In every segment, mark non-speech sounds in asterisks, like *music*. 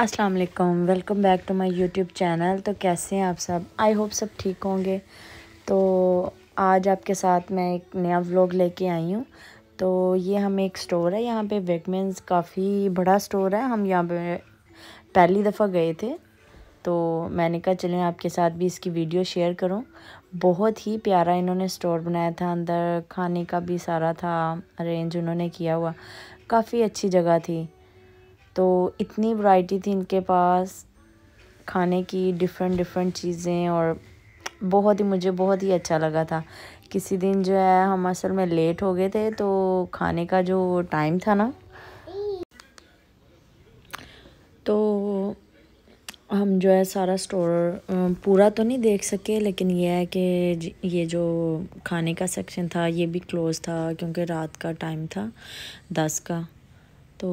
अस्सलाम वालेकुम welcome back to my YouTube channel तो कैसे हैं आप सब आई होप सब ठीक होंगे तो आज आपके साथ मैं एक नया व्लॉग लेके आई हूँ तो ये हमें एक स्टोर है यहाँ पे वेगमेंस काफ़ी बड़ा स्टोर है हम यहाँ पे पहली दफ़ा गए थे तो मैंने कहा चलें आपके साथ भी इसकी वीडियो शेयर करूँ बहुत ही प्यारा इन्होंने स्टोर बनाया था अंदर खाने का भी सारा था अरेंज उन्होंने किया हुआ काफ़ी अच्छी जगह थी तो इतनी वैरायटी थी इनके पास खाने की डिफरेंट डिफरेंट चीज़ें और बहुत ही मुझे बहुत ही अच्छा लगा था किसी दिन जो है हम असल में लेट हो गए थे तो खाने का जो टाइम था ना तो हम जो है सारा स्टोर पूरा तो नहीं देख सके लेकिन यह है कि ये जो खाने का सेक्शन था ये भी क्लोज़ था क्योंकि रात का टाइम था दस का तो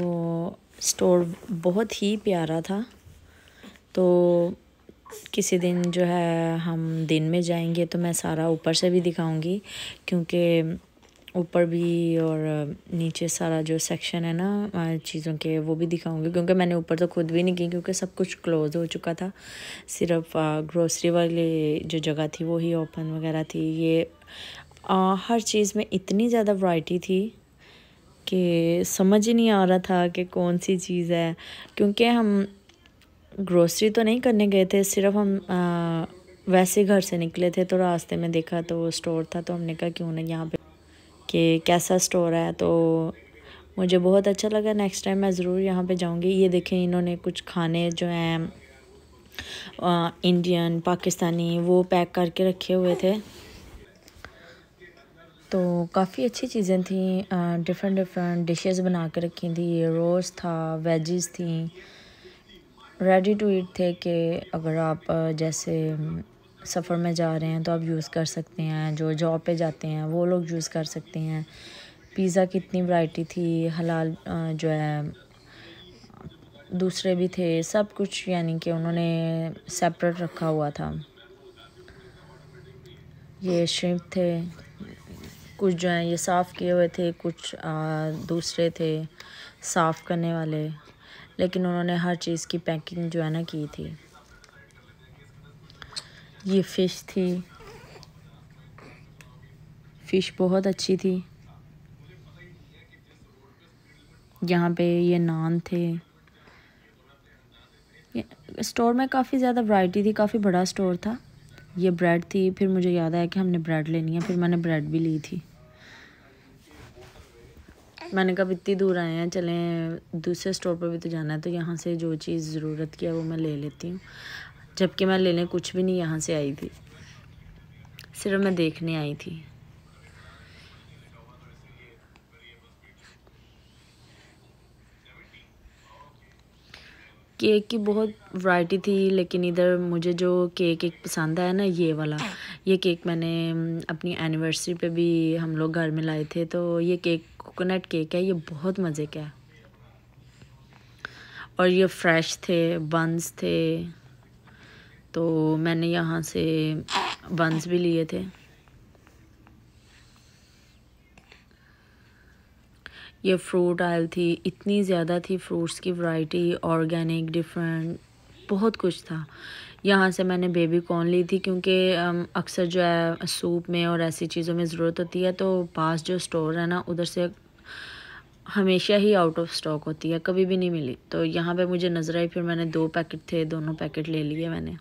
स्टोर बहुत ही प्यारा था तो किसी दिन जो है हम दिन में जाएंगे तो मैं सारा ऊपर से भी दिखाऊंगी क्योंकि ऊपर भी और नीचे सारा जो सेक्शन है ना चीज़ों के वो भी दिखाऊंगी क्योंकि मैंने ऊपर तो खुद भी नहीं की क्योंकि सब कुछ क्लोज हो चुका था सिर्फ ग्रोसरी वाली जो जगह थी वो ही ओपन वगैरह थी ये आ, हर चीज़ में इतनी ज़्यादा वाइटी थी कि समझ ही नहीं आ रहा था कि कौन सी चीज़ है क्योंकि हम ग्रोसरी तो नहीं करने गए थे सिर्फ हम आ, वैसे घर से निकले थे तो रास्ते में देखा तो स्टोर था तो हमने कहा क्यों नहीं यहाँ पे कि कैसा स्टोर है तो मुझे बहुत अच्छा लगा नेक्स्ट टाइम मैं ज़रूर यहाँ पे जाऊँगी ये देखें इन्होंने कुछ खाने जो हैं इंडियन पाकिस्तानी वो पैक करके रखे हुए थे तो काफ़ी अच्छी चीज़ें थी डिफरेंट डिफरेंट डिशेस बना के रखी थी रोज़ था वेजेस थी रेडी टू ईट थे कि अगर आप जैसे सफ़र में जा रहे हैं तो आप यूज़ कर सकते हैं जो जॉब पे जाते हैं वो लोग यूज़ कर सकते हैं पिज़्ज़ा की इतनी वैरायटी थी हलाल जो है दूसरे भी थे सब कुछ यानी कि उन्होंने सेपरेट रखा हुआ था ये श्रिम्प थे कुछ जो हैं ये साफ़ किए हुए थे कुछ आ, दूसरे थे साफ़ करने वाले लेकिन उन्होंने हर चीज़ की पैकिंग जो है ना की थी ये फ़िश थी फ़िश बहुत अच्छी थी यहाँ पे ये नान थे स्टोर में काफ़ी ज़्यादा वैरायटी थी काफ़ी बड़ा स्टोर था ये ब्रेड थी फिर मुझे याद आया कि हमने ब्रेड लेनी है फिर मैंने ब्रेड भी ली थी मैंने कहा इतनी दूर आए हैं चलें दूसरे स्टोर पर भी तो जाना है तो यहाँ से जो चीज़ ज़रूरत की है वो मैं ले लेती हूँ जबकि मैं लेने कुछ भी नहीं यहाँ से आई थी सिर्फ मैं देखने आई थी केक की बहुत वैरायटी थी लेकिन इधर मुझे जो केक एक पसंद आया ना ये वाला ये केक मैंने अपनी एनिवर्सरी पे भी हम लोग घर में लाए थे तो ये केक कोकोनट केक है ये बहुत मज़े का है और ये फ्रेश थे बंस थे तो मैंने यहाँ से बंस भी लिए थे ये फ्रूट आयल थी इतनी ज़्यादा थी फ्रूट्स की वैरायटी ऑर्गेनिक डिफरेंट बहुत कुछ था यहाँ से मैंने बेबी कॉर्न ली थी क्योंकि अक्सर जो है सूप में और ऐसी चीज़ों में ज़रूरत होती है तो पास जो स्टोर है ना उधर से हमेशा ही आउट ऑफ स्टॉक होती है कभी भी नहीं मिली तो यहाँ पे मुझे नज़र आई फिर मैंने दो पैकेट थे दोनों पैकेट ले लिए मैंने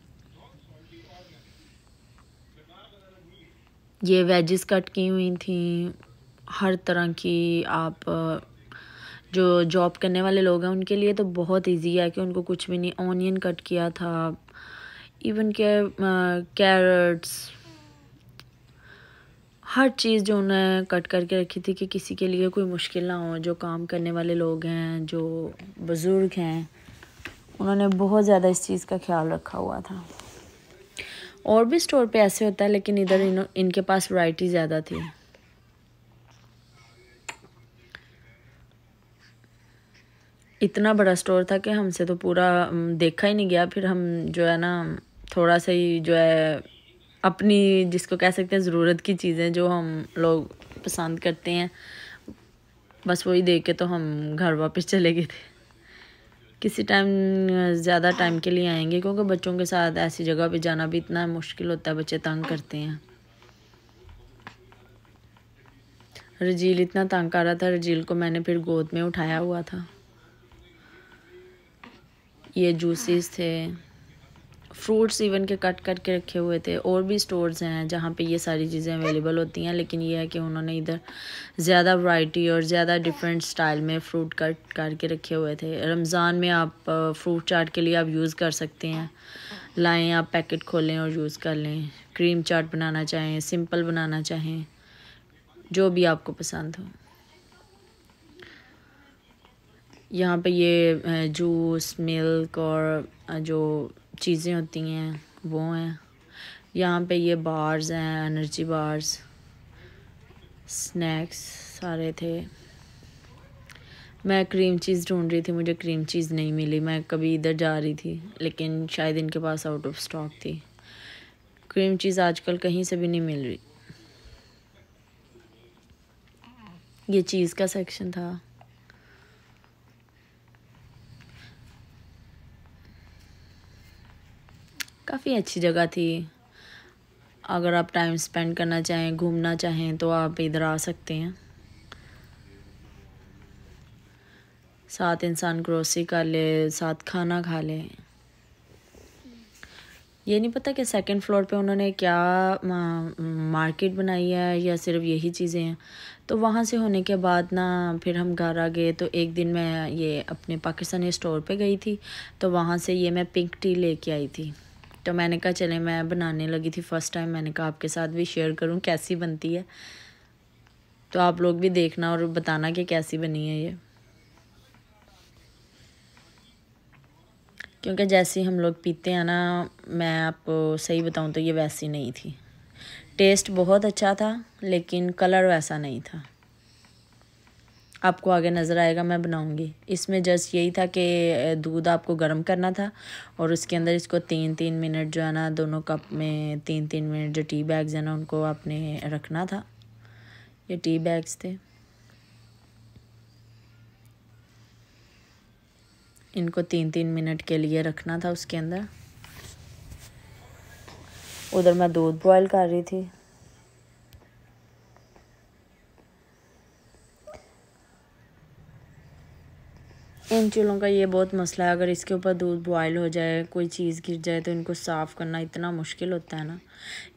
ये वेजेस कट की हुई थी हर तरह की आप जो जॉब करने वाले लोग हैं उनके लिए तो बहुत इजी है कि उनको कुछ भी नहीं ऑनियन कट किया था इवन के कैरट्स हर चीज़ जो उन्हें कट करके रखी थी कि किसी के लिए कोई मुश्किल ना हो जो काम करने वाले लोग हैं जो बुज़ुर्ग हैं उन्होंने बहुत ज़्यादा इस चीज़ का ख्याल रखा हुआ था और भी स्टोर पे ऐसे होता है लेकिन इधर इन इनके पास वैरायटी ज़्यादा थी इतना बड़ा स्टोर था कि हमसे तो पूरा देखा ही नहीं गया फिर हम जो है ना थोड़ा सा ही जो है अपनी जिसको कह सकते हैं ज़रूरत की चीज़ें जो हम लोग पसंद करते हैं बस वही देख के तो हम घर वापस *laughs* चले गए थे किसी टाइम ज़्यादा टाइम के लिए आएंगे क्योंकि बच्चों के साथ ऐसी जगह पे जाना भी इतना मुश्किल होता है बच्चे तंग करते हैं रजील इतना तंग कर रहा था रजील को मैंने फिर गोद में उठाया हुआ था ये जूसेस थे फ्रूट्स इवन के कट करके रखे हुए थे और भी स्टोर्स हैं जहाँ पे ये सारी चीज़ें अवेलेबल होती हैं लेकिन ये है कि उन्होंने इधर ज़्यादा वैरायटी और ज़्यादा डिफरेंट स्टाइल में फ्रूट कट करके रखे हुए थे रमज़ान में आप फ्रूट चाट के लिए आप यूज़ कर सकते हैं लाएँ आप पैकेट खोलें और यूज़ कर लें क्रीम चाट बनाना चाहें सिंपल बनाना चाहें जो भी आपको पसंद हो यहाँ पे ये जूस मिल्क और जो चीज़ें होती हैं वो हैं यहाँ पे ये बार्स हैं एनर्जी बार्स स्नैक्स सारे थे मैं क्रीम चीज़ ढूंढ रही थी मुझे क्रीम चीज़ नहीं मिली मैं कभी इधर जा रही थी लेकिन शायद इनके पास आउट ऑफ स्टॉक थी क्रीम चीज़ आजकल कहीं से भी नहीं मिल रही ये चीज़ का सेक्शन था काफ़ी अच्छी जगह थी अगर आप टाइम स्पेंड करना चाहें घूमना चाहें तो आप इधर आ सकते हैं साथ इंसान ग्रोसरी कर ले साथ खाना खा ले ये नहीं पता कि सेकंड फ्लोर पे उन्होंने क्या मार्केट बनाई है या सिर्फ यही चीज़ें हैं तो वहाँ से होने के बाद ना फिर हम घर आ गए तो एक दिन मैं ये अपने पाकिस्तानी स्टोर पे गई थी तो वहाँ से ये मैं पिंक टी लेके आई थी तो मैंने कहा चले मैं बनाने लगी थी फ़र्स्ट टाइम मैंने कहा आपके साथ भी शेयर करूँ कैसी बनती है तो आप लोग भी देखना और बताना कि कैसी बनी है ये क्योंकि जैसी हम लोग पीते हैं ना मैं आपको सही बताऊँ तो ये वैसी नहीं थी टेस्ट बहुत अच्छा था लेकिन कलर वैसा नहीं था आपको आगे नज़र आएगा मैं बनाऊंगी इसमें जस्ट यही था कि दूध आपको गर्म करना था और उसके अंदर इसको तीन तीन मिनट जो है ना दोनों कप में तीन तीन मिनट जो टी बैग्स हैं ना उनको आपने रखना था ये टी बैग्स थे इनको तीन तीन मिनट के लिए रखना था उसके अंदर उधर मैं दूध बॉयल कर रही थी इन चूल्हों का ये बहुत मसला है अगर इसके ऊपर दूध बॉयल हो जाए कोई चीज़ गिर जाए तो इनको साफ़ करना इतना मुश्किल होता है ना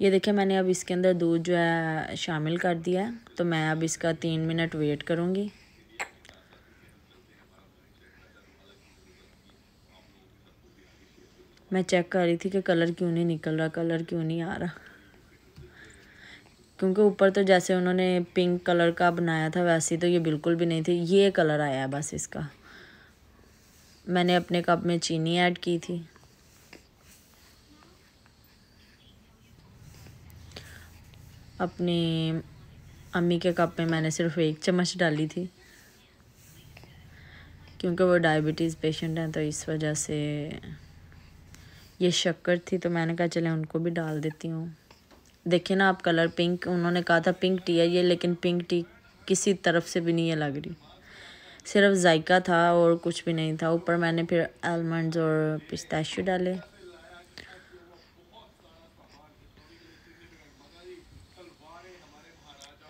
ये देखिए मैंने अब इसके अंदर दूध जो है शामिल कर दिया है तो मैं अब इसका तीन मिनट वेट करूँगी मैं चेक कर रही थी कि कलर क्यों नहीं निकल रहा कलर क्यों नहीं आ रहा क्योंकि ऊपर तो जैसे उन्होंने पिंक कलर का बनाया था वैसे तो ये बिल्कुल भी नहीं थी ये कलर आया है बस इसका मैंने अपने कप में चीनी ऐड की थी अपनी अम्मी के कप में मैंने सिर्फ एक चम्मच डाली थी क्योंकि वो डायबिटीज़ पेशेंट हैं तो इस वजह से ये शक्कर थी तो मैंने कहा चले उनको भी डाल देती हूँ देखिए ना आप कलर पिंक उन्होंने कहा था पिंक टी है ये लेकिन पिंक टी किसी तरफ से भी नहीं है लग रही सिर्फ जायका था और कुछ भी नहीं था ऊपर मैंने फिर आलमंड्स और पिस्ताशू डाले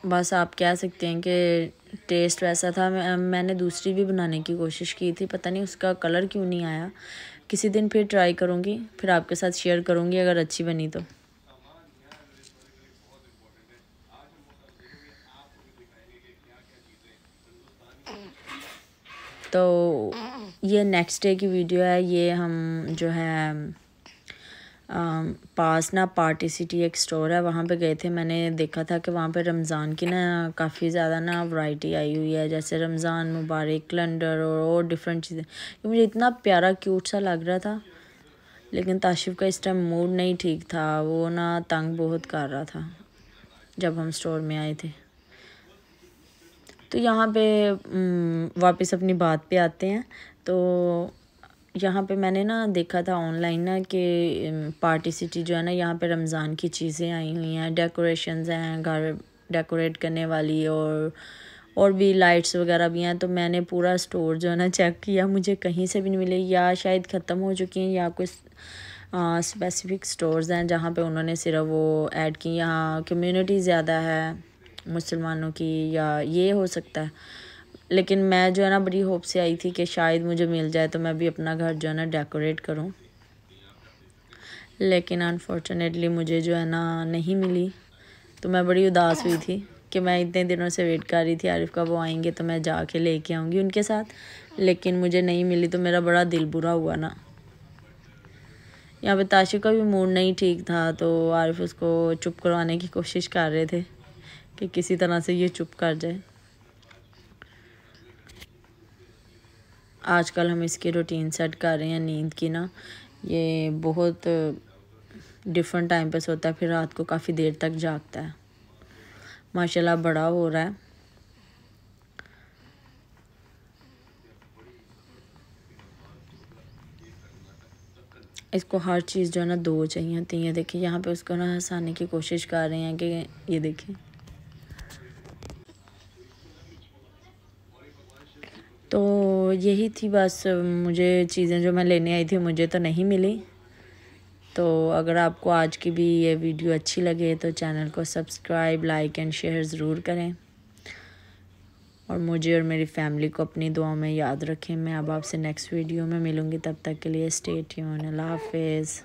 बस आप कह सकते हैं कि टेस्ट वैसा था मैं, मैंने दूसरी भी बनाने की कोशिश की थी पता नहीं उसका कलर क्यों नहीं आया किसी दिन फिर ट्राई करूँगी फिर आपके साथ शेयर करूँगी अगर अच्छी बनी तो तो ये नेक्स्ट डे की वीडियो है ये हम जो है आ, पास ना पार्टी सिटी एक स्टोर है वहाँ पे गए थे मैंने देखा था कि वहाँ पे रमज़ान की ना काफ़ी ज़्यादा ना वैरायटी आई हुई है जैसे रमज़ान मुबारक कैलेंडर और और डिफरेंट चीज़ें मुझे इतना प्यारा क्यूट सा लग रहा था लेकिन ताशिफ का इस टाइम मूड नहीं ठीक था वो ना तंग बहुत कर रहा था जब हम स्टोर में आए थे तो यहाँ पे वापस अपनी बात पे आते हैं तो यहाँ पे मैंने ना देखा था ऑनलाइन ना कि पार्टी सिटी जो है ना यहाँ पे रमज़ान की चीज़ें आई हुई हैं डेकोरेशंस हैं घर डेकोरेट करने वाली और और भी लाइट्स वगैरह भी हैं तो मैंने पूरा स्टोर जो है ना चेक किया मुझे कहीं से भी नहीं मिले या शायद ख़त्म हो चुकी हैं या कुछ स्पेसिफिक स्टोर्स हैं जहाँ पे उन्होंने सिर्फ वो ऐड की यहाँ कम्युनिटी ज़्यादा है मुसलमानों की या ये हो सकता है लेकिन मैं जो है ना बड़ी होप से आई थी कि शायद मुझे मिल जाए तो मैं भी अपना घर जो है ना डेकोरेट करूँ लेकिन अनफॉर्चुनेटली मुझे जो है ना नहीं मिली तो मैं बड़ी उदास हुई थी कि मैं इतने दिनों से वेट कर रही थी आरिफ का वो आएंगे तो मैं जा के लेके आऊँगी उनके साथ लेकिन मुझे नहीं मिली तो मेरा बड़ा दिल बुरा हुआ ना यहाँ पे ताशि का भी मूड नहीं ठीक था तो आरिफ उसको चुप करवाने की कोशिश कर रहे थे कि किसी तरह से ये चुप कर जाए आजकल हम इसकी रूटीन सेट कर रहे हैं नींद की ना ये बहुत डिफरेंट टाइम पे सोता है फिर रात को काफ़ी देर तक जागता है माशाल्लाह बड़ा हो रहा है इसको हर चीज़ जो है ना दो चाहिए तो ये देखिए यहाँ पे उसको ना हंसाने की कोशिश कर रहे हैं कि ये देखिए तो यही थी बस मुझे चीज़ें जो मैं लेने आई थी मुझे तो नहीं मिली तो अगर आपको आज की भी ये वीडियो अच्छी लगे तो चैनल को सब्सक्राइब लाइक एंड शेयर ज़रूर करें और मुझे और मेरी फैमिली को अपनी दुआ में याद रखें मैं अब आपसे नेक्स्ट वीडियो में मिलूँगी तब तक के लिए स्टेट यून अल्लाह हाफिज़